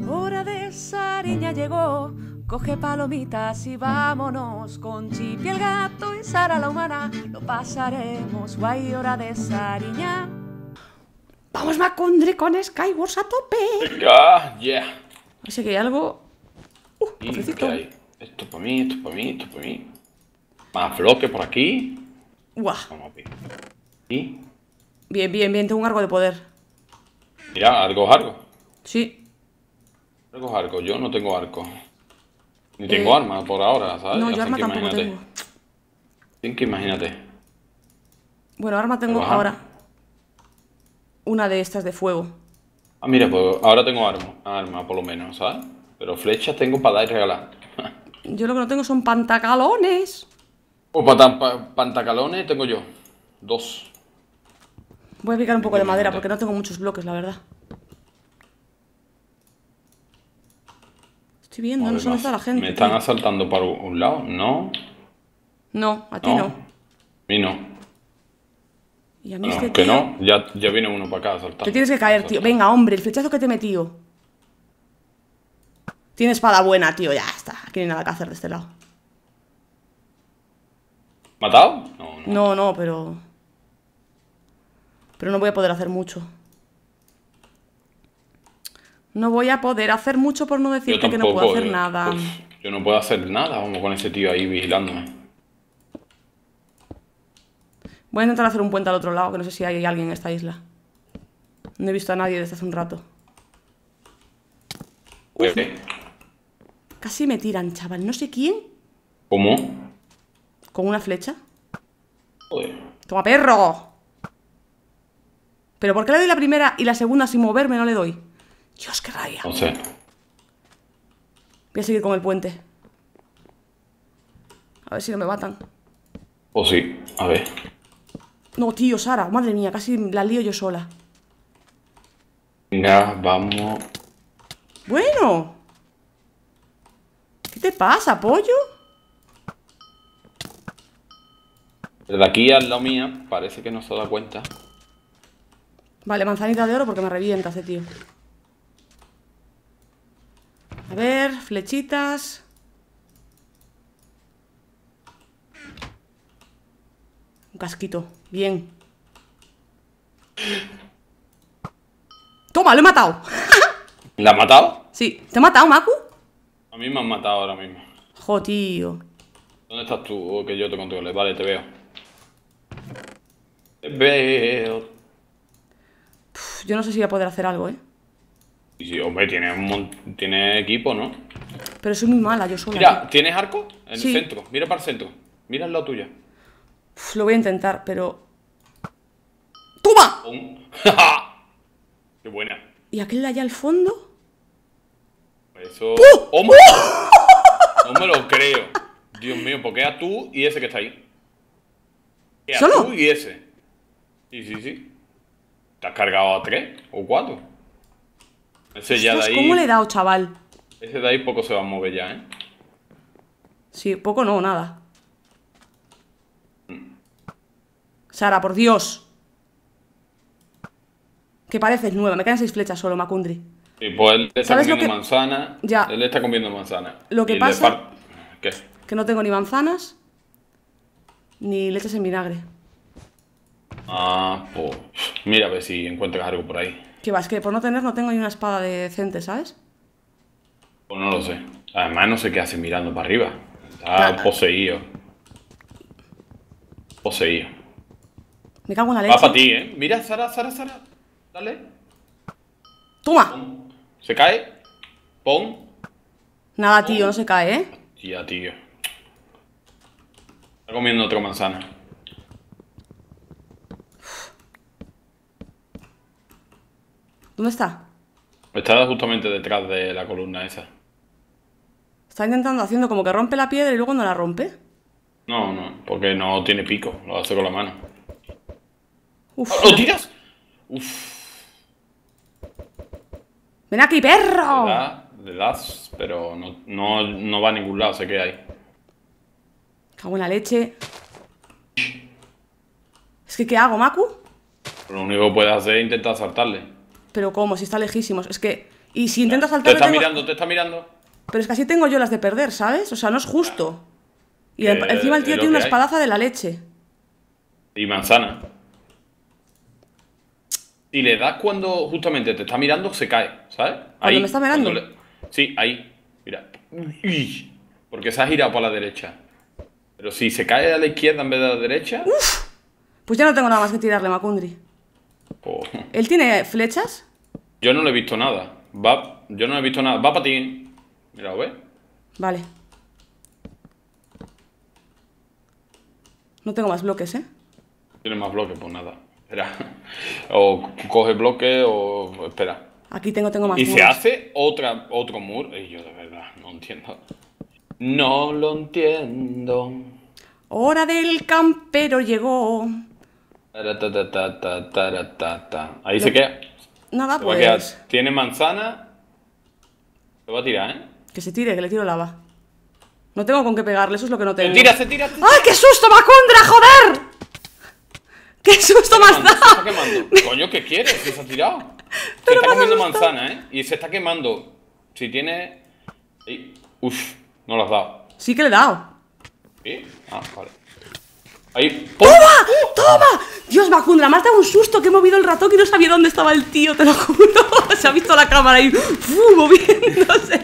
Hora de Sariña llegó, coge palomitas y vámonos con Chipi el gato y Sara la humana, lo pasaremos guay, hora de Sariña. Vamos Macondre con Skywars a tope. Ya, yeah, Así que hay algo... Uh, Esto para mí, esto para mí, esto para mí. Más bloque por aquí. Guau. ¿Y? Bien, bien, bien, tengo un arco de poder. Mira, algo es algo. Sí arco, yo no tengo arco. Ni eh, tengo arma por ahora, ¿sabes? No, yo arma tampoco tengo. Tienes que imagínate. Bueno, arma tengo ahora. Una de estas de fuego. Ah, mira, pues ahora tengo arma, arma por lo menos, ¿sabes? Pero flechas tengo para dar y regalar. yo lo que no tengo son pantacalones. O pues, pantacalones tengo yo. Dos. Voy a picar un poco de madera porque no tengo muchos bloques, la verdad. Estoy viendo, no se dónde la gente. Me están asaltando para un lado, ¿no? No, a ti no. A mí no. Y a mí no, este que no, ya, ya viene uno para acá a Te tienes que caer, tío. Venga, hombre, el flechazo que te he metido. Tiene espada buena, tío, ya está. Aquí nada que hacer de este lado. ¿Matado? no, no pero... Pero no voy a poder hacer mucho. No voy a poder hacer mucho por no decirte que no puedo hacer eh, nada. yo no puedo hacer nada, con ese tío ahí vigilándome. Voy a intentar hacer un puente al otro lado, que no sé si hay alguien en esta isla. No he visto a nadie desde hace un rato. casi me tiran, chaval. No sé quién. ¿Cómo? ¿Con una flecha? ¡Toma, perro! ¿Pero por qué le doy la primera y la segunda sin moverme no le doy? Dios, qué rabia. No sé. Voy a seguir con el puente. A ver si no me matan. O sí, a ver. No, tío, Sara, madre mía, casi la lío yo sola. Venga, vamos. Bueno. ¿Qué te pasa, pollo? Desde aquí al lado mía, parece que no se da cuenta. Vale, manzanita de oro porque me revienta ese tío. A ver, flechitas. Un casquito. Bien. Toma, lo he matado. ¿La has matado? Sí. ¿Te he matado, Maku? A mí me han matado ahora mismo. Jo, ¿Dónde estás tú? Oh, que yo te controle. Vale, te veo. Te veo. yo no sé si voy a poder hacer algo, ¿eh? Y sí, hombre, tiene, un, tiene equipo, ¿no? Pero soy muy mala, yo soy Mira, ¿tienes arco? En el centro. Mira para el centro. Mira al lado tuya. lo voy a intentar, pero. ¡Toma! ¡Qué buena! ¿Y aquel allá al fondo? Eso. ¡Oh! ¡Oh! no me lo creo. Dios mío, porque a tú y ese que está ahí. ¿Solo? Tú y ese. Sí, sí, sí. ¿Te has cargado a tres o cuatro? Ese ¿Cómo le he dado, chaval? Ese de ahí poco se va a mover ya, ¿eh? Sí, poco no, nada. Sara, por Dios. Que pareces nueva. Me quedan seis flechas solo, Macundri. Sí, pues él está comiendo manzana. Ya. Él está comiendo manzana. Lo que pasa. Que no tengo ni manzanas. Ni leches en vinagre. Ah, pues. Mira a ver si encuentras algo por ahí. Que vas, que por no tener no tengo ni una espada decente, ¿sabes? Pues no lo sé. Además no sé qué hace mirando para arriba. Está poseído. Poseído. Me cago en la leche. Va para ti, ¿eh? Mira, Sara, Sara, Sara. Dale. ¡Toma! ¿Se cae? Pon. Nada, tío, no se cae, ¿eh? Tía, tío. Está comiendo otra manzana. ¿Dónde está? Está justamente detrás de la columna esa. Está intentando haciendo como que rompe la piedra y luego no la rompe. No, no, porque no tiene pico, lo hace con la mano. Uf. ¡Ah, ¿Lo tiras? Uf. ¡Ven aquí, perro! Le, pero no, va a ningún lado, sé que hay Cago en la leche. Es que, ¿qué hago, Maku? Lo único que puedes hacer es intentar saltarle. Pero ¿cómo? Si está lejísimos. Es que. Y si intentas saltar. Te está mirando, te está mirando. Pero es que así tengo yo las de perder, ¿sabes? O sea, no es justo. Y encima el tío tiene una espadaza de la leche. Y manzana. Y le das cuando justamente te está mirando, se cae, ¿sabes? Ahí. Cuando me está mirando. Sí, ahí. Mira. porque se ha girado para la derecha. Pero si se cae a la izquierda en vez de a la derecha. Pues ya no tengo nada más que tirarle, Macundri. ¿Él tiene flechas? Yo no le he visto nada. Va, yo no he visto nada. Va para ti. Mira, ¿lo ves? Vale. No tengo más bloques, ¿eh? Tiene más bloques, pues nada. Espera. O coge bloques o. Espera. Aquí tengo, tengo más. Y se hace otra, otro muro. yo de verdad no entiendo. No lo entiendo. Hora del campero llegó. Ahí se queda. Nada, Se va pues. Tiene manzana. Se va a tirar, ¿eh? Que se tire, que le tiro lava. No tengo con qué pegarle, eso es lo que no tengo. tira, se tira. se tira. ¡Ay, qué susto, Macundra, joder! ¡Qué susto más Se está quemando. Coño, ¿qué quieres? Si se ha tirado. Se está comiendo manzana, ¿eh? Y se está quemando. Si tiene. y- Uf, no lo has dado. Sí que le he dado. ¿Sí? Ah, vale. ¡Toma! ¡Uh! ¡Toma! Dios, Macundra, me has dado un susto que he movido el ratón y no sabía dónde estaba el tío, te lo juro. Se ha visto la cámara ahí, moviéndose.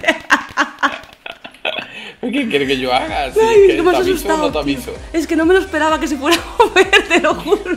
¿Qué quiere que yo haga? Ay, es que, me has asustado, Es que no me lo esperaba que se fuera a mover, te lo juro.